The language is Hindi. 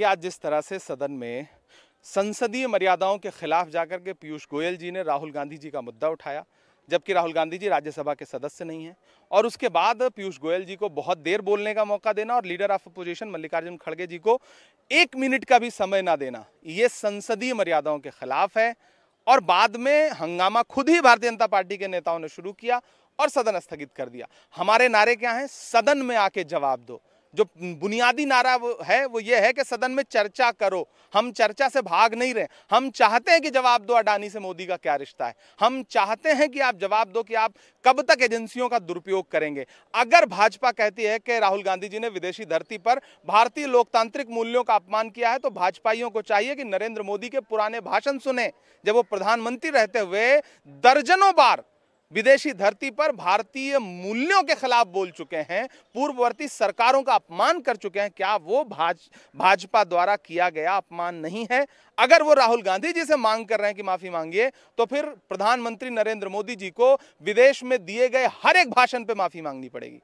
कि आज जिस तरह से सदन में संसदीय मर्यादाओं के खिलाफ जाकर के पीयूष गोयल जी ने राहुल गांधी जी का मुद्दा उठाया जबकि राहुल गांधी जी राज्यसभा के सदस्य नहीं हैं और उसके बाद पीयूष गोयल जी को बहुत देर बोलने का मौका देना और लीडर ऑफ अपोजिशन मल्लिकार्जुन खड़गे जी को एक मिनट का भी समय ना देना ये संसदीय मर्यादाओं के खिलाफ है और बाद में हंगामा खुद ही भारतीय जनता पार्टी के नेताओं ने शुरू किया और सदन स्थगित कर दिया हमारे नारे क्या हैं सदन में आके जवाब दो जो बुनियादी नारा है वो ये है कि सदन में चर्चा करो हम चर्चा से भाग नहीं रहे हम चाहते हैं कि जवाब दो अडानी से मोदी का क्या रिश्ता है हम चाहते हैं कि आप जवाब दो कि आप कब तक एजेंसियों का दुरुपयोग करेंगे अगर भाजपा कहती है कि राहुल गांधी जी ने विदेशी धरती पर भारतीय लोकतांत्रिक मूल्यों का अपमान किया है तो भाजपाइयों को चाहिए कि नरेंद्र मोदी के पुराने भाषण सुने जब वो प्रधानमंत्री रहते हुए दर्जनों बार विदेशी धरती पर भारतीय मूल्यों के खिलाफ बोल चुके हैं पूर्ववर्ती सरकारों का अपमान कर चुके हैं क्या वो भाज भाजपा द्वारा किया गया अपमान नहीं है अगर वो राहुल गांधी जी से मांग कर रहे हैं कि माफ़ी मांगिए तो फिर प्रधानमंत्री नरेंद्र मोदी जी को विदेश में दिए गए हर एक भाषण पर माफ़ी मांगनी पड़ेगी